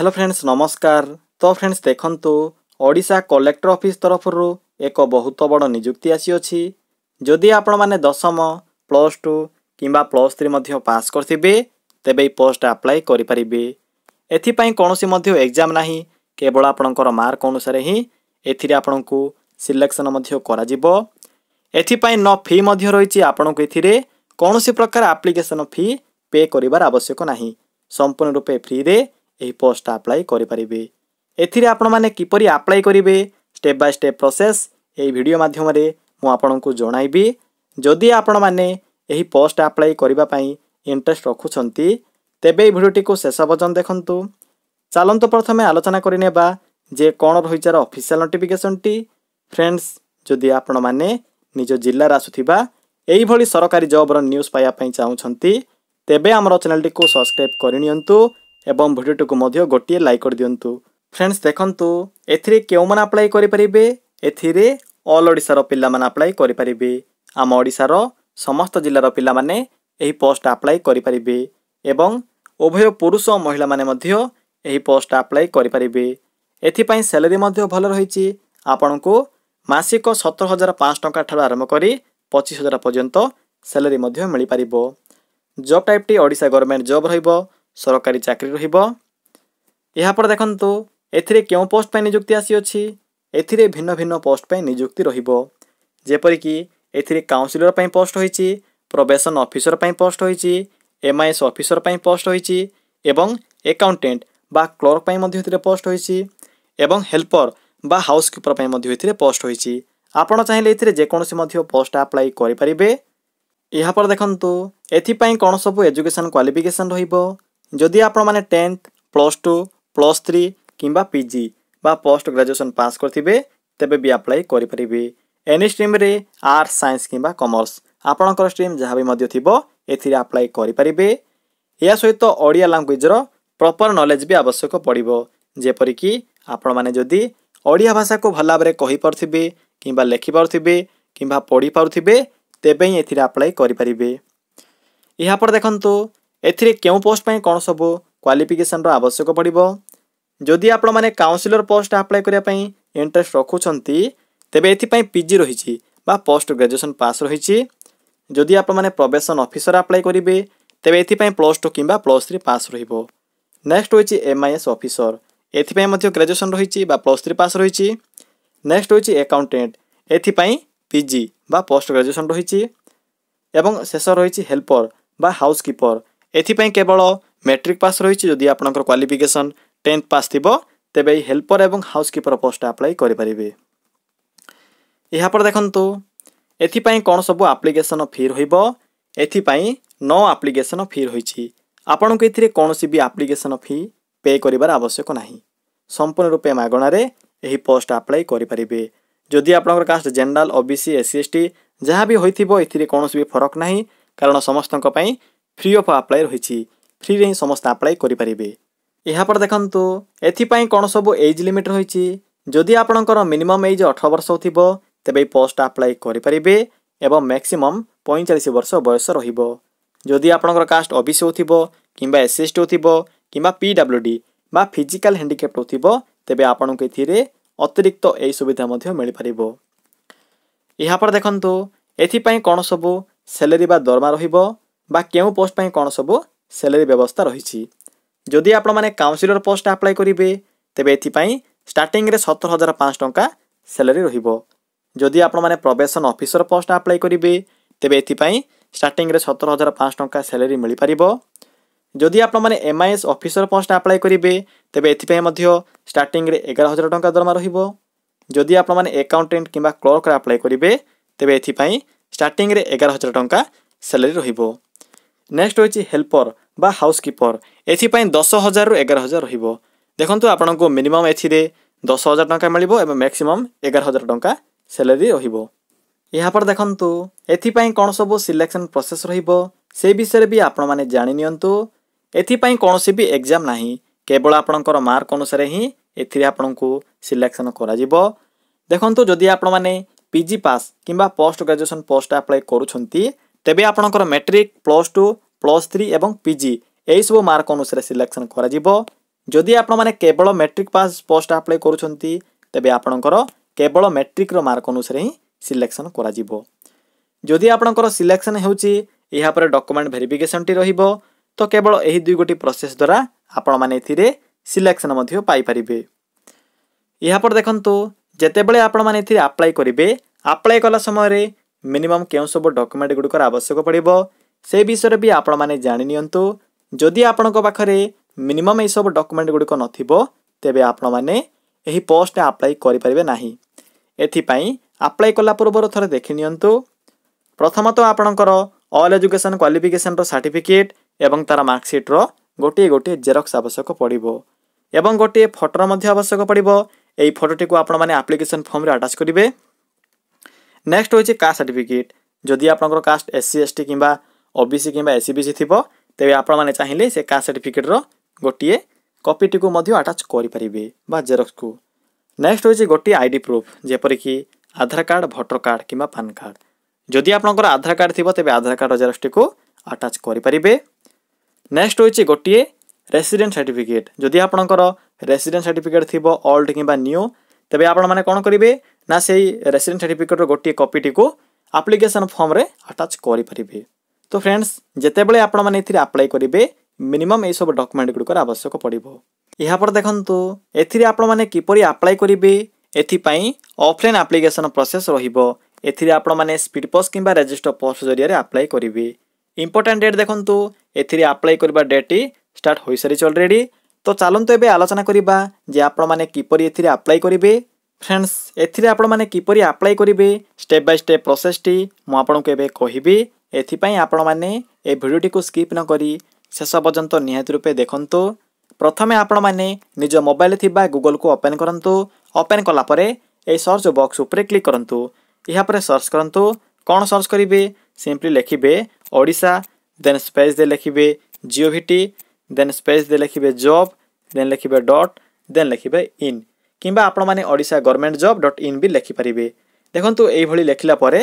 hello friends ନମସ୍କାର ତ friends ଦେଖନ୍ତୁ ଓଡ଼ିଶା କଲେକ୍ଟର ଅଫିସ୍ ତରଫରୁ ଏକ ବହୁତ ବଡ଼ ନିଯୁକ୍ତି ଆସିଅଛି ଯଦି ଆପଣମାନେ ଦଶମ ପ୍ଲସ୍ ଟୁ କିମ୍ବା ପ୍ଲସ୍ ଥ୍ରୀ ମଧ୍ୟ ପାସ୍ କରିଥିବେ ତେବେ ଏହି ପୋଷ୍ଟ ଆପ୍ଲାଏ କରିପାରିବେ ଏଥିପାଇଁ କୌଣସି ମଧ୍ୟ ଏକ୍ଜାମ୍ ନାହିଁ କେବଳ ଆପଣଙ୍କର ମାର୍କ ଅନୁସାରେ ହିଁ ଏଥିରେ ଆପଣଙ୍କୁ ସିଲେକ୍ସନ୍ ମଧ୍ୟ କରାଯିବ ଏଥିପାଇଁ ନ ଫି ମଧ୍ୟ ରହିଛି ଆପଣଙ୍କୁ ଏଥିରେ କୌଣସି ପ୍ରକାର ଆପ୍ଲିକେସନ୍ ଫି ପେ କରିବାର ଆବଶ୍ୟକ ନାହିଁ ସମ୍ପୂର୍ଣ୍ଣ ରୂପେ ଫ୍ରିରେ ଏହି ପୋଷ୍ଟ ଆପ୍ଲାଏ କରିପାରିବେ ଏଥିରେ ଆପଣମାନେ କିପରି ଆପ୍ଲାଏ କରିବେ ଷ୍ଟେପ୍ ବାଇ ଷ୍ଟେପ୍ ପ୍ରୋସେସ୍ ଏହି ଭିଡ଼ିଓ ମାଧ୍ୟମରେ ମୁଁ ଆପଣଙ୍କୁ ଜଣାଇବି ଯଦି ଆପଣମାନେ ଏହି ପୋଷ୍ଟ ଆପ୍ଲାଏ କରିବା ପାଇଁ ଇଣ୍ଟରେଷ୍ଟ ରଖୁଛନ୍ତି ତେବେ ଏହି ଭିଡ଼ିଓଟିକୁ ଶେଷ ପର୍ଯ୍ୟନ୍ତ ଦେଖନ୍ତୁ ଚାଲନ୍ତୁ ପ୍ରଥମେ ଆଲୋଚନା କରିନେବା ଯେ କ'ଣ ରହିଛି ତା'ର ଅଫିସିଆଲ୍ ନୋଟିଫିକେସନ୍ଟି ଫ୍ରେଣ୍ଡସ୍ ଯଦି ଆପଣମାନେ ନିଜ ଜିଲ୍ଲାରେ ଆସୁଥିବା ଏଇଭଳି ସରକାରୀ ଜବ୍ର ନ୍ୟୁଜ୍ ପାଇବା ପାଇଁ ଚାହୁଁଛନ୍ତି ତେବେ ଆମର ଚ୍ୟାନେଲ୍ଟିକୁ ସବସ୍କ୍ରାଇବ୍ କରିନିଅନ୍ତୁ এবং ভিডিওটিକୁ ମଧ୍ୟ ଗୋଟିଏ ଲାଇକ୍ କରିଦିଅନ୍ତୁ ଫ୍ରେଣ୍ଡସ୍ ଦେଖନ୍ତୁ ଏଥିରେ କେଉଁମାନେ ଆପ୍ଲାଏ କରିପାରିବେ ଏଥିରେ ଅଲ୍ ଓଡ଼ିଶାର ପିଲାମାନେ ଆପ୍ଲାଏ କରିପାରିବେ ଆମ ଓଡ଼ିଶାର ସମସ୍ତ ଜିଲ୍ଲାର ପିଲାମାନେ ଏହି ପୋଷ୍ଟ ଆପ୍ଲାଏ କରିପାରିବେ ଏବଂ ଉଭୟ ପୁରୁଷ ଓ ମହିଳାମାନେ ମଧ୍ୟ ଏହି ପୋଷ୍ଟ ଆପ୍ଲାଏ କରିପାରିବେ ଏଥିପାଇଁ ସାଲେରୀ ମଧ୍ୟ ଭଲ ରହିଛି ଆପଣଙ୍କୁ ମାସିକ ସତର ହଜାର ପାଞ୍ଚ ଟଙ୍କା ଠାରୁ ଆରମ୍ଭ କରି ପଚିଶ ହଜାର ପର୍ଯ୍ୟନ୍ତ ସାଲେରୀ ମଧ୍ୟ ମିଳିପାରିବ ଜବ୍ ଟାଇପ୍ଟି ଓଡ଼ିଶା ଗଭର୍ଣ୍ଣମେଣ୍ଟ ଜବ୍ ରହିବ ସରକାରୀ ଚାକିରି ରହିବ ଏହାପରେ ଦେଖନ୍ତୁ ଏଥିରେ କେଉଁ ପୋଷ୍ଟ ପାଇଁ ନିଯୁକ୍ତି ଆସିଅଛି ଏଥିରେ ଭିନ୍ନ ଭିନ୍ନ ପୋଷ୍ଟ ପାଇଁ ନିଯୁକ୍ତି ରହିବ ଯେପରିକି ଏଥିରେ କାଉନସିଲର ପାଇଁ ପୋଷ୍ଟ ହୋଇଛି ପ୍ରବେସନ ଅଫିସର ପାଇଁ ପୋଷ୍ଟ ହୋଇଛି ଏମ୍ଆଇଏସ୍ ଅଫିସର ପାଇଁ ପୋଷ୍ଟ ହୋଇଛି ଏବଂ ଏକାଉଣ୍ଟେଣ୍ଟ ବା କ୍ଲର୍କ ପାଇଁ ମଧ୍ୟ ଏଥିରେ ପୋଷ୍ଟ ହୋଇଛି ଏବଂ ହେଲ୍ପର ବା ହାଉସକିପର ପାଇଁ ମଧ୍ୟ ଏଥିରେ ପୋଷ୍ଟ ହୋଇଛି ଆପଣ ଚାହିଁଲେ ଏଥିରେ ଯେକୌଣସି ମଧ୍ୟ ପୋଷ୍ଟ ଆପ୍ଲାଏ କରିପାରିବେ ଏହାପରେ ଦେଖନ୍ତୁ ଏଥିପାଇଁ କ'ଣ ସବୁ ଏଜୁକେସନ୍ କ୍ୱାଲିଫିକେସନ୍ ରହିବ ଯଦି ଆପଣମାନେ tenth plus two plus three କିମ୍ବା ପି ଜି ବା ପୋଷ୍ଟ ଗ୍ରାଜୁଏସନ୍ ପାସ୍ କରିଥିବେ ତେବେ ବି ଆପ୍ଲାଏ କରିପାରିବେ ଏନି ଷ୍ଟ୍ରିମ୍ରେ ଆର୍ଟ୍ସ ସାଇନ୍ସ କିମ୍ବା କମର୍ସ ଆପଣଙ୍କର ଷ୍ଟ୍ରିମ୍ ଯାହା ବି ମଧ୍ୟ ଥିବ ଏଥିରେ ଆପ୍ଲାଏ କରିପାରିବେ ଏହା ସହିତ ଓଡ଼ିଆ ଲାଙ୍ଗୁଏଜ୍ର ପ୍ରପର୍ ନଲେଜ୍ ବି ଆବଶ୍ୟକ ପଡ଼ିବ ଯେପରିକି ଆପଣମାନେ ଯଦି ଓଡ଼ିଆ ଭାଷାକୁ ଭଲ ଭାବରେ କହିପାରୁଥିବେ କିମ୍ବା ଲେଖିପାରୁଥିବେ କିମ୍ବା ପଢ଼ିପାରୁଥିବେ ତେବେ ହିଁ ଏଥିରେ ଆପ୍ଲାଏ କରିପାରିବେ ଏହାପରେ ଦେଖନ୍ତୁ ଏଥିରେ କେଉଁ ପୋଷ୍ଟ ପାଇଁ କ'ଣ ସବୁ କ୍ୱାଲିଫିକେସନ୍ର ଆବଶ୍ୟକ ପଡ଼ିବ ଯଦି ଆପଣମାନେ କାଉନସିଲର ପୋଷ୍ଟ ଆପ୍ଲାଏ କରିବା ପାଇଁ ଇଣ୍ଟରେଷ୍ଟ ରଖୁଛନ୍ତି ତେବେ ଏଥିପାଇଁ ପିଜି ରହିଛି ବା ପୋଷ୍ଟ ଗ୍ରାଜୁଏସନ୍ ପାସ୍ ରହିଛି ଯଦି ଆପଣମାନେ ପ୍ରବେଶନ ଅଫିସର ଆପ୍ଲାଏ କରିବେ ତେବେ ଏଥିପାଇଁ ପ୍ଲସ୍ ଟୁ କିମ୍ବା ପ୍ଲସ୍ ଥ୍ରୀ ପାସ୍ ରହିବ ନେକ୍ସଟ ହେଉଛି ଏମ୍ଆଇଏସ୍ ଅଫିସର ଏଥିପାଇଁ ମଧ୍ୟ ଗ୍ରାଜୁଏସନ୍ ରହିଛି ବା ପ୍ଲସ୍ ଥ୍ରୀ ପାସ୍ ରହିଛି ନେକ୍ସଟ ହେଉଛି ଏକାଉଣ୍ଟାଣ୍ଟ ଏଥିପାଇଁ ପିଜି ବା ପୋଷ୍ଟ ଗ୍ରାଜୁଏସନ୍ ରହିଛି ଏବଂ ଶେଷ ରହିଛି ହେଲ୍ପର ବା ହାଉସ୍ କିପର ଏଥିପାଇଁ କେବଳ ମେଟ୍ରିକ୍ ପାସ୍ ରହିଛି ଯଦି ଆପଣଙ୍କର କ୍ୱାଲିଫିକେସନ୍ ଟେନ୍ଥ ପାସ୍ ଥିବ ତେବେ ଏହି ହେଲ୍ପର ଏବଂ ହାଉସ୍ କିପର ପୋଷ୍ଟ ଆପ୍ଲାଏ କରିପାରିବେ ଏହାପରେ ଦେଖନ୍ତୁ ଏଥିପାଇଁ କ'ଣ ସବୁ ଆପ୍ଲିକେସନ୍ ଫି ରହିବ ଏଥିପାଇଁ ନଅ ଆପ୍ଲିକେସନ୍ ଫି ରହିଛି ଆପଣଙ୍କୁ ଏଥିରେ କୌଣସି ବି ଆପ୍ଲିକେସନ୍ ଫି ପେ କରିବାର ଆବଶ୍ୟକ ନାହିଁ ସମ୍ପୂର୍ଣ୍ଣ ରୂପେ ମାଗଣାରେ ଏହି ପୋଷ୍ଟ ଆପ୍ଲାଏ କରିପାରିବେ ଯଦି ଆପଣଙ୍କର caste general O B C S C S T ଯାହା ବି ହୋଇଥିବ ଏଥିରେ କୌଣସି ବି ଫରକ ନାହିଁ କାରଣ ସମସ୍ତଙ୍କ ପାଇଁ ଫ୍ରି ଅଫ୍ ଆପ୍ଲାଏ ରହିଛି ଫ୍ରିରେ ହିଁ ସମସ୍ତେ ଆପ୍ଲାଏ କରିପାରିବେ ଏହାପରେ ଦେଖନ୍ତୁ ଏଥିପାଇଁ କ'ଣ ସବୁ ଏଜ୍ ଲିମିଟ୍ ରହିଛି ଯଦି ଆପଣଙ୍କର ମିନିମମ୍ ଏଜ୍ ଅଠର ବର୍ଷ ଥିବ ତେବେ ଏହି ପୋଷ୍ଟ ଆପ୍ଲାଏ କରିପାରିବେ ଏବଂ ମ୍ୟାକ୍ସିମମ୍ ପଇଁଚାଳିଶ ବର୍ଷ ବୟସ ରହିବ ଯଦି ଆପଣଙ୍କର କାଷ୍ଟ ଓ ହେଉଥିବ କିମ୍ବା ଏସ୍ ଏସ୍ ଟି ହେଉଥିବ କିମ୍ବା ପି ଡବ୍ଲ୍ୟୁ ଡି ବା ଫିଜିକାଲ୍ ହ୍ୟାଣ୍ଡିକ୍ୟାପ୍ ହେଉଥିବ ତେବେ ଆପଣଙ୍କୁ ଏଥିରେ ଅତିରିକ୍ତ ଏହି ସୁବିଧା ମଧ୍ୟ ମିଳିପାରିବ ଏହାପରେ ଦେଖନ୍ତୁ ଏଥିପାଇଁ କ'ଣ ସବୁ ସେଲେରୀ ବା ଦରମା ରହିବ বা କେଉଁ ପୋଷ୍ଟ ପାଇଁ କ'ଣ ସବୁ ସ୍ୟାଲେରୀ ବ୍ୟବସ୍ଥା ରହିଛି ଯଦି ଆପଣମାନେ କାଉନସିଲର ପୋଷ୍ଟ ଆପ୍ଲାଏ କରିବେ ତେବେ ଏଥିପାଇଁ ଷ୍ଟାର୍ଟିଂରେ ସତର ହଜାର ପାଞ୍ଚ ଟଙ୍କା ସ୍ୟାଲେରୀ ରହିବ ଯଦି ଆପଣମାନେ ପ୍ରବେଶନ ଅଫିସର ପୋଷ୍ଟ ଆପ୍ଲାଏ କରିବେ ତେବେ ଏଥିପାଇଁ ଷ୍ଟାର୍ଟିଂରେ ସତର ହଜାର ପାଞ୍ଚ ଟଙ୍କା ସ୍ୟାଲେରୀ ମିଳିପାରିବ ଯଦି ଆପଣମାନେ ଏମ୍ଆଇଏସ୍ ଅଫିସର ପୋଷ୍ଟ ଆପ୍ଲାଏ କରିବେ ତେବେ ଏଥିପାଇଁ ମଧ୍ୟ ଷ୍ଟାର୍ଟିଂରେ ଏଗାର ହଜାର ଟଙ୍କା ଦରମା ରହିବ ଯଦି ଆପଣମାନେ ଏକାଉଣ୍ଟାଣ୍ଟ କିମ୍ବା କ୍ଲର୍କରେ ଆପ୍ଲାଏ କରିବେ ତେବେ ଏଥିପାଇଁ ଷ୍ଟାର୍ଟିଂରେ ଏଗାର ହଜାର ଟଙ୍କା ସ୍ୟାଲେରୀ ରହିବ ନେକ୍ସଟ ରହିଛି ହେଲ୍ପର ବା ହାଉସ୍ କିପର ଏଥିପାଇଁ ଦଶ ହଜାରରୁ ଏଗାର ହଜାର ରହିବ ଦେଖନ୍ତୁ ଆପଣଙ୍କୁ ମିନିମମ୍ ଏଥିରେ ଦଶ ହଜାର ଟଙ୍କା ମିଳିବ ଏବଂ ମ୍ୟାକ୍ସିମମ୍ ଏଗାର ହଜାର ଟଙ୍କା ସାଲାରୀ ରହିବ ଏହାପରେ ଦେଖନ୍ତୁ ଏଥିପାଇଁ କ'ଣ ସବୁ ସିଲେକ୍ସନ୍ ପ୍ରୋସେସ୍ ରହିବ ସେ ବିଷୟରେ ବି ଆପଣମାନେ ଜାଣିନିଅନ୍ତୁ ଏଥିପାଇଁ କୌଣସି ବି ଏକ୍ଜାମ୍ ନାହିଁ କେବଳ ଆପଣଙ୍କର ମାର୍କ ଅନୁସାରେ ହିଁ ଏଥିରେ ଆପଣଙ୍କୁ ସିଲେକ୍ସନ୍ କରାଯିବ ଦେଖନ୍ତୁ ଯଦି ଆପଣମାନେ ପିଜି ପାସ୍ କିମ୍ବା ପୋଷ୍ଟ ଗ୍ରାଜୁଏସନ୍ ପୋଷ୍ଟ ଆପ୍ଲାଏ କରୁଛନ୍ତି ତେବେ ଆପଣଙ୍କର matric plus two plus three ଏବଂ ପିଜି ଏହିସବୁ ମାର୍କ ଅନୁସାରେ ସିଲେକ୍ସନ୍ କରାଯିବ ଯଦି ଆପଣମାନେ କେବଳ ମେଟ୍ରିକ୍ ପାସ୍ ପୋଷ୍ଟ ଆପ୍ଲାଏ କରୁଛନ୍ତି ତେବେ ଆପଣଙ୍କର କେବଳ ମେଟ୍ରିକ୍ର ମାର୍କ ଅନୁସାରେ ହିଁ ସିଲେକ୍ସନ୍ କରାଯିବ ଯଦି ଆପଣଙ୍କର ସିଲେକ୍ସନ୍ ହେଉଛି ଏହାପରେ ଡକୁମେଣ୍ଟ ଭେରିଫିକେସନ୍ଟି ରହିବ ତ କେବଳ ଏହି ଦୁଇ ଗୋଟି ପ୍ରୋସେସ୍ ଦ୍ୱାରା ଆପଣମାନେ ଏଥିରେ ସିଲେକ୍ସନ୍ ମଧ୍ୟ ପାଇପାରିବେ ଏହାପରେ ଦେଖନ୍ତୁ ଯେତେବେଳେ ଆପଣମାନେ ଏଥିରେ ଆପ୍ଲାଏ କରିବେ ଆପ୍ଲାଏ କଲା ସମୟରେ ମିନିମମ୍ କେଉଁ ସବୁ ଡକୁମେଣ୍ଟ ଗୁଡ଼ିକର ଆବଶ୍ୟକ ପଡ଼ିବ ସେ ବିଷୟରେ ବି ଆପଣମାନେ ଜାଣିନିଅନ୍ତୁ ଯଦି ଆପଣଙ୍କ ପାଖରେ ମିନିମମ୍ ଏହିସବୁ ଡକୁମେଣ୍ଟ ଗୁଡ଼ିକ ନଥିବ ତେବେ ଆପଣମାନେ ଏହି ପୋଷ୍ଟ ଆପ୍ଲାଏ କରିପାରିବେ ନାହିଁ ଏଥିପାଇଁ ଆପ୍ଲାଏ କଲା ପୂର୍ବରୁ ଥରେ ଦେଖିନିଅନ୍ତୁ ପ୍ରଥମତଃ ଆପଣଙ୍କର ଅଲ୍ ଏଜୁକେସନ୍ କ୍ୱାଲିଫିକେସନ୍ର ସାର୍ଟିଫିକେଟ୍ ଏବଂ ତା'ର ମାର୍କସିଟ୍ର ଗୋଟିଏ ଗୋଟିଏ ଜେରକ୍ସ ଆବଶ୍ୟକ ପଡ଼ିବ ଏବଂ ଗୋଟିଏ ଫଟୋର ମଧ୍ୟ ଆବଶ୍ୟକ ପଡ଼ିବ ଏହି ଫଟୋଟିକୁ ଆପଣମାନେ ଆପ୍ଲିକେସନ୍ ଫର୍ମରେ ଆଟାଚ୍ କରିବେ নেক্সট হচ্ছে কাস্ট সার্টিফিকেট যদি আপনার কাস্ট এসসি এসটি কিংবা ওবিসি কিংবা এসিবিসি থিব তেবে আপনার চাইলে সে কাস্ট সার্টিফিকেটর গোটিয়ে কপিটিকে আটাচ করে পারে বা জেরক্সু নেক্সট হচ্ছে গোটিয়ে আইডি প্রুফ যেপরিকি আধার কার্ড ভোটর কার্ড কিংবা পান কার্ড যদি আপনার আধার কার্ড থিব তেবে আধার কার্ডর জেরক্সটি আটাচ করে পারে নেক্সট হচ্ছে গোটিয়ে ରେସିଡେଣ୍ଟ ସାର୍ଟିଫିକେଟ୍ ଯଦି ଆପଣଙ୍କର ରେସିଡେଣ୍ଟ ସାର୍ଟିଫିକେଟ୍ ଥିବ ଓଲ୍ଡ କିମ୍ବା ନ୍ୟୁ ତେବେ ଆପଣମାନେ କ'ଣ କରିବେ ନା ସେଇ ରେସିଡେଣ୍ଟ ସାର୍ଟିଫିକେଟ୍ର ଗୋଟିଏ କପିଟିକୁ ଆପ୍ଲିକେସନ୍ ଫର୍ମରେ ଆଟାଚ୍ କରିପାରିବେ ତ ଫ୍ରେଣ୍ଡସ୍ ଯେତେବେଳେ ଆପଣମାନେ ଏଥିରେ ଆପ୍ଲାଏ କରିବେ ମିନିମମ୍ ଏହିସବୁ ଡକୁମେଣ୍ଟ ଗୁଡ଼ିକର ଆବଶ୍ୟକ ପଡ଼ିବ ଏହାପରେ ଦେଖନ୍ତୁ ଏଥିରେ ଆପଣମାନେ କିପରି ଆପ୍ଲାଏ କରିବେ ଏଥିପାଇଁ ଅଫ୍ଲାଇନ୍ ଆପ୍ଲିକେସନ୍ ପ୍ରୋସେସ୍ ରହିବ ଏଥିରେ ଆପଣମାନେ ସ୍ପିଡ୍ ପୋଷ୍ଟ କିମ୍ବା ରେଜିଷ୍ଟର ପୋଷ୍ଟ ଜରିଆରେ ଆପ୍ଲାଏ କରିବେ ଇମ୍ପୋର୍ଟାଣ୍ଟ ଡେଟ୍ ଦେଖନ୍ତୁ ଏଥିରେ ଆପ୍ଲାଏ କରିବା ଡେଟ୍ଟି ଷ୍ଟାର୍ଟ ହୋଇସାରିଛି ଅଲରେଡ଼ି ତ ଚାଲନ୍ତୁ ଏବେ ଆଲୋଚନା କରିବା ଯେ ଆପଣମାନେ କିପରି ଏଥିରେ ଆପ୍ଲାଏ କରିବେ ফ্রেন্ডস এতে আপনার কিপর আপ্লাই করবে স্টেপ বাই স্টেপ প্রসেসটি মু আপনার এবে কহবি এপাই আপনার এই ভিডিওটি স্কিপ নকি শেষ পর্যন্ত নিহতি রূপে দেখন্তু প্রথমে আপনার নিজ মোবাইল থাকা গুগল কু ওপেন করতু ওপেন কলাপরে এই সর্চ বক্স উপরে ক্লিক করতু ইয়াপরে সর্চ করতু কোণ সর্চ করবে সিম্পলি লিখবে ওড়শা দেন স্পেস দিয়ে লিখবে জিওভিটি দেন স্পেস দিয়ে লিখবে জব দেন লিখবে ডট দেন লিখবে ইন কিংবা আপনার Odisha government job dot in বি লেখিপারে দেখুন এইভাবে লেখিলা পরে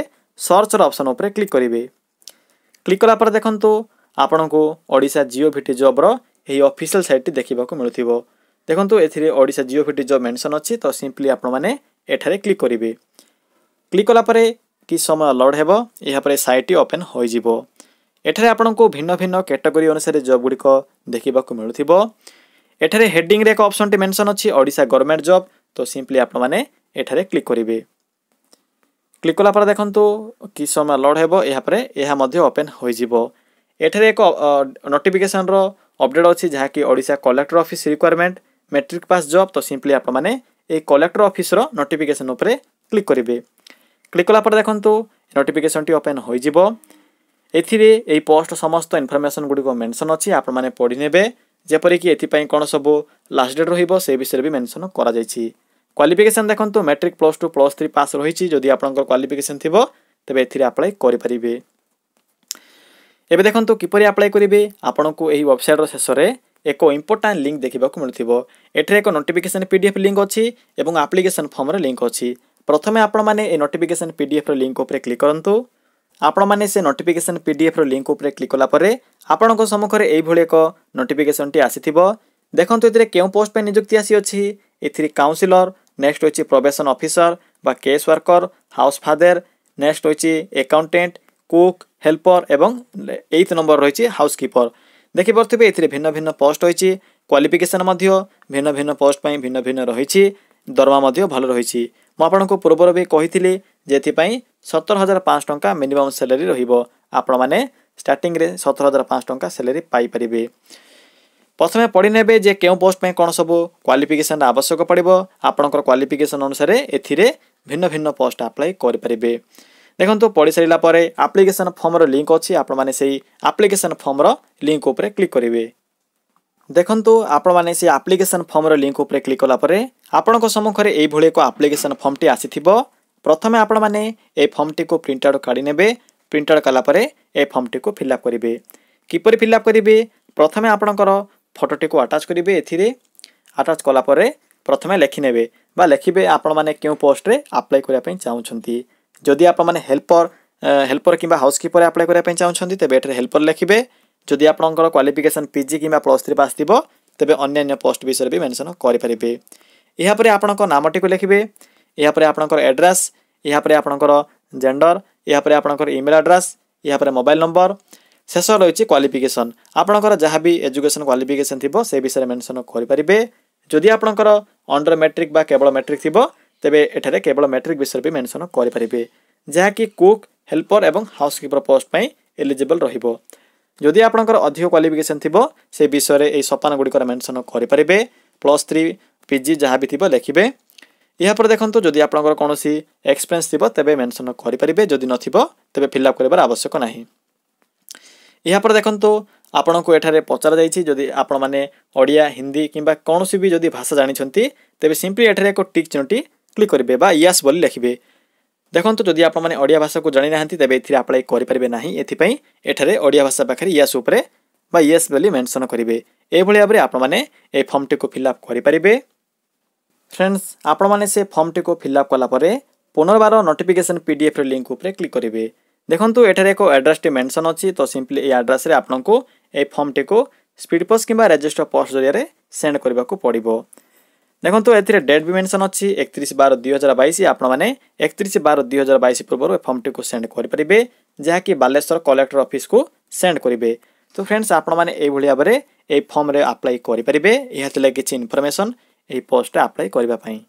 সর্চর অপসন উপরে ক্লিক করবে ক্লিক কলাপরে দেখুন আপনার ওড়শা জিও ভিটি জব্র এই অফিসিয়াল সাইটটি দেখা মিলুত দেখুন এতে Odisha govt job mention simply আপনার এখানে ক্লিক করবে ক্লিক কলাপরে কি সময় লড় হব এপরে সাইটটি ওপেন হয়ে এখানে আপনার ভিন্ন ভিন্ন ক্যাটগোরি অনুসারে জবগুড়ি দেখা মিলুত ଏଠାରେ ହେଡିଂରେ ଏକ ଅପସନ୍ଟି ମେନସନ୍ ଅଛି ଓଡ଼ିଶା ଗଭର୍ଣ୍ଣମେଣ୍ଟ ଜବ୍ ତ ସିମ୍ପଲି ଆପଣମାନେ ଏଠାରେ କ୍ଲିକ୍ କରିବେ କ୍ଲିକ୍ କଲା ପରେ ଦେଖନ୍ତୁ କି ସମୟ ଲୋଡ଼୍ ହେବ ଏହାପରେ ଏହା ମଧ୍ୟ ଓପେନ୍ ହୋଇଯିବ ଏଠାରେ ଏକ ନୋଟିଫିକେସନ୍ର ଅପଡ଼େଟ୍ ଅଛି ଯାହାକି Odisha collector office recruitment matric pass job ତ ସିମ୍ପଲି ଆପଣମାନେ এই কলেক্টর অফিসর নোটিফিকেসন উপরে ক্লিক করবে ক্লিক কলাপরে দেখুন নোটিফিকেসনটি ওপেন হয়ে যাব এতে এই পোস্ট সমস্ত ইনফরমেসন গুড়ি মেনশন অনেক আপনার পড়ি নেবে ଯେପରିକି ଏଥିପାଇଁ କ'ଣ ସବୁ ଲାଷ୍ଟ ଡେଟ୍ ରହିବ ସେ ବିଷୟରେ ବି ମେନସନ୍ କରାଯାଇଛି କ୍ୱାଲିଫିକେସନ୍ ଦେଖନ୍ତୁ matric plus two plus three pass ରହିଛି ଯଦି ଆପଣଙ୍କର କ୍ୱାଲିଫିକେସନ୍ ଥିବ ତେବେ ଏଥିରେ ଆପ୍ଲାଏ କରିପାରିବେ ଏବେ ଦେଖନ୍ତୁ କିପରି ଆପ୍ଲାଏ କରିବେ ଆପଣଙ୍କୁ ଏହି ୱେବସାଇଟ୍ର ଶେଷରେ ଏକ ଇମ୍ପୋର୍ଟାଣ୍ଟ ଲିଙ୍କ୍ ଦେଖିବାକୁ ମିଳୁଥିବ ଏଠାରେ ଏକ notification P D F link ଅଛି ଏବଂ ଆପ୍ଲିକେସନ୍ ଫର୍ମର ଲିଙ୍କ୍ ଅଛି ପ୍ରଥମେ ଆପଣମାନେ ଏ ନୋଟିଫିକେସନ୍ ପି ଡି ଏଫ୍ର ଲିଙ୍କ୍ ଉପରେ କ୍ଲିକ୍ କରନ୍ତୁ ଆପଣମାନେ ସେ ନୋଟିଫିକେସନ୍ ପିଡ଼ିଏଫ୍ର ଲିଙ୍କ୍ ଉପରେ କ୍ଲିକ୍ କଲାପରେ ଆପଣଙ୍କ ସମ୍ମୁଖରେ ଏଇଭଳି ଏକ ନୋଟିଫିକେସନ୍ଟି ଆସିଥିବ ଦେଖନ୍ତୁ ଏଥିରେ କେଉଁ ପୋଷ୍ଟ ପାଇଁ ନିଯୁକ୍ତି ଆସିଅଛି ଏଥିରେ କାଉନସିଲର ନେକ୍ସଟ ରହିଛି ପ୍ରବେସନ ଅଫିସର ବା case worker house father next ରହିଛି ଏକାଉଣ୍ଟେଣ୍ଟ କୁକ୍ ହେଲ୍ପର ଏବଂ ଏଇଥ ନମ୍ବର ରହିଛି ହାଉସ୍ କିପର ଦେଖିପାରୁଥିବେ ଏଥିରେ ଭିନ୍ନ ଭିନ୍ନ ପୋଷ୍ଟ ରହିଛି କ୍ୱାଲିଫିକେସନ୍ ମଧ୍ୟ ଭିନ୍ନ ଭିନ୍ନ ପୋଷ୍ଟ ପାଇଁ ଭିନ୍ନ ଭିନ୍ନ ରହିଛି ଦରମା ମଧ୍ୟ ଭଲ ରହିଛି ମୁଁ ଆପଣଙ୍କୁ ପୂର୍ବରୁ ବି କହିଥିଲି ଯେ ଏଥିପାଇଁ ସତର ହଜାର ପାଞ୍ଚ ଟଙ୍କା ମିନିମମ୍ ସାଲାରୀ ରହିବ ଆପଣମାନେ ଷ୍ଟାର୍ଟିଂରେ ସତର ହଜାର ପାଞ୍ଚ ଟଙ୍କା ସାଲାରୀ ପାଇପାରିବେ ପ୍ରଥମେ ପଢ଼ିନେବେ ଯେ କେଉଁ ପୋଷ୍ଟ ପାଇଁ କ'ଣ ସବୁ କ୍ୱାଲିଫିକେସନ୍ ଆବଶ୍ୟକ ପଡ଼ିବ ଆପଣଙ୍କର କ୍ୱାଲିଫିକେସନ୍ ଅନୁସାରେ ଏଥିରେ ଭିନ୍ନ ଭିନ୍ନ ପୋଷ୍ଟ ଆପ୍ଲାଏ କରିପାରିବେ ଦେଖନ୍ତୁ ପଢ଼ି ସାରିଲା ପରେ ଆପ୍ଲିକେସନ୍ ଫର୍ମର ଲିଙ୍କ୍ ଅଛି ଆପଣମାନେ ସେଇ ଆପ୍ଲିକେସନ୍ ଫର୍ମର ଲିଙ୍କ୍ ଉପରେ କ୍ଲିକ୍ କରିବେ ଦେଖନ୍ତୁ ଆପଣମାନେ ସେ ଆପ୍ଲିକେସନ୍ ଫର୍ମର ଲିଙ୍କ୍ ଉପରେ କ୍ଲିକ୍ କଲା ପରେ ଆପଣଙ୍କ ସମ୍ମୁଖରେ ଏଇଭଳି ଏକ ଆପ୍ଲିକେସନ୍ ଫର୍ମଟି ଆସିଥିବ ପ୍ରଥମେ ଆପଣମାନେ ଏ ଫର୍ମଟିକୁ ପ୍ରିଣ୍ଟ ଆଉଟ୍ କାଢ଼ିନେବେ ପ୍ରିଣ୍ଟ ଆଉଟ୍ କଲାପରେ ଏ ଫର୍ମଟିକୁ ଫିଲ୍ଅପ୍ କରିବେ କିପରି ଫିଲ୍ଅପ୍ କରିବେ ପ୍ରଥମେ ଆପଣଙ୍କର ଫଟୋଟିକୁ ଆଟାଚ୍ କରିବେ ଏଥିରେ ଆଟାଚ୍ କଲାପରେ ପ୍ରଥମେ ଲେଖିନେବେ ବା ଲେଖିବେ ଆପଣମାନେ କେଉଁ ପୋଷ୍ଟରେ ଆପ୍ଲାଏ କରିବା ପାଇଁ ଚାହୁଁଛନ୍ତି ଯଦି ଆପଣମାନେ ହେଲ୍ପର ହେଲ୍ପର କିମ୍ବା ହାଉସ୍ କିପରରେ ଆପ୍ଲାଏ କରିବା ପାଇଁ ଚାହୁଁଛନ୍ତି ତେବେ ଏଠାରେ ହେଲ୍ପର ଲେଖିବେ ଯଦି ଆପଣଙ୍କର କ୍ୱାଲିଫିକେସନ୍ ପିଜି କିମ୍ବା ପ୍ଲସ୍ ଥ୍ରୀ ପାସ୍ ଥିବ ତେବେ ଅନ୍ୟାନ୍ୟ ପୋଷ୍ଟ ବିଷୟରେ ବି ମେନସନ୍ କରିପାରିବେ ଏହାପରେ ଆପଣଙ୍କ ନାମଟିକୁ ଲେଖିବେ ଏହାପରେ ଆପଣଙ୍କର ଆଡ୍ରେସ୍ ଏହାପରେ ଆପଣଙ୍କର ଜେଣ୍ଡର ଏହାପରେ ଆପଣଙ୍କର ଇମେଲ୍ ଆଡ୍ରେସ୍ ଏହାପରେ ମୋବାଇଲ୍ ନମ୍ବର ଶେଷ ରହିଛି କ୍ୱାଲିଫିକେସନ୍ ଆପଣଙ୍କର ଯାହା ବି ଏଜୁକେସନ୍ କ୍ୱାଲିଫିକେସନ୍ ଥିବ ସେ ବିଷୟରେ ମେନସନ୍ କରିପାରିବେ ଯଦି ଆପଣଙ୍କର ଅଣ୍ଡର ମେଟ୍ରିକ୍ ବା କେବଳ ମେଟ୍ରିକ୍ ଥିବ ତେବେ ଏଠାରେ କେବଳ ମେଟ୍ରିକ୍ ବିଷୟରେ ବି ମେନସନ୍ କରିପାରିବେ ଯାହାକି କୁକ୍ ହେଲ୍ପର ଏବଂ ହାଉସ୍ କିପର ପୋଷ୍ଟ ପାଇଁ ଏଲିଜିବଲ୍ ରହିବ ଯଦି ଆପଣଙ୍କର ଅଧିକ କ୍ୱାଲିଫିକେସନ୍ ଥିବ ସେ ବିଷୟରେ ଏହି ସୋପାନଗୁଡ଼ିକର ମେନସନ୍ କରିପାରିବେ ପ୍ଲସ୍ ଥ୍ରୀ ପିଜି ଯାହା ବି ଥିବ ଲେଖିବେ ଏହାପରେ ଦେଖନ୍ତୁ ଯଦି ଆପଣଙ୍କର କୌଣସି ଏକ୍ସପିରିଏନ୍ସ ଥିବ ତେବେ ମେନସନ୍ କରିପାରିବେ ଯଦି ନଥିବ ତେବେ ଫିଲ୍ଅପ୍ କରିବାର ଆବଶ୍ୟକ ନାହିଁ ଏହାପରେ ଦେଖନ୍ତୁ ଆପଣଙ୍କୁ ଏଠାରେ ପଚରାଯାଇଛି ଯଦି ଆପଣମାନେ ଓଡ଼ିଆ ହିନ୍ଦୀ କିମ୍ବା କୌଣସି ବି ଯଦି ଭାଷା ଜାଣିଛନ୍ତି ତେବେ ସିମ୍ପଲି ଏଠାରେ ଏକ ଟିକ୍ ଚିହ୍ନଟି କ୍ଲିକ୍ କରିବେ ବା ୟସ୍ ବୋଲି ଲେଖିବେ ଦେଖନ୍ତୁ ଯଦି ଆପଣମାନେ ଓଡ଼ିଆ ଭାଷାକୁ ଜାଣିନାହାନ୍ତି ତେବେ ଏଥିରେ ଆପ୍ଲାଏ କରିପାରିବେ ନାହିଁ ଏଥିପାଇଁ ଏଠାରେ ଓଡ଼ିଆ ଭାଷା ପାଖରେ ୟସ୍ ଉପରେ ବା ୟସ୍ ବୋଲି ମେନସନ୍ କରିବେ ଏଭଳି ଭାବରେ ଆପଣମାନେ ଏ ଫର୍ମଟିକୁ ଫିଲ୍ଅପ୍ କରିପାରିବେ ফ্রেডস আপনার সে ফর্মটি ফিলআপ কলাপর পুনর্বার নোটিফিকেসন পিডিএফ লিঙ্ক উপরে ক্লিক করবে দেখুন এখানে এক আড্রেসটি মেনশন অিম্পলি এই আড্রেসে আপনার এই ফর্মটি স্পিড পোস্ট কিংবা রেজিষ্টর পোস্ট জরিয়া সেন্ড করা পড়ব দেখুন এতে ডেট বি মেনশন অকত্রিশ বার দুই হাজার বাইশ আপনার একত্রিশ বার দুই হাজার বাইশ পূর্ব এই ফর্মটি সেন্ড করে যা কি বালেশ্বর কলেক্টর অফিস কু সেন্ড করবে তো ফ্রেন্ডস আপনার এইভাবে ভাবে এই ফর্মে আপ্লাই করে এ লাগে কিছু ইনফরমেশন এই ପୋଷ୍ଟରେ ଆପ୍ଲାଏ କରିବା ପାଇଁ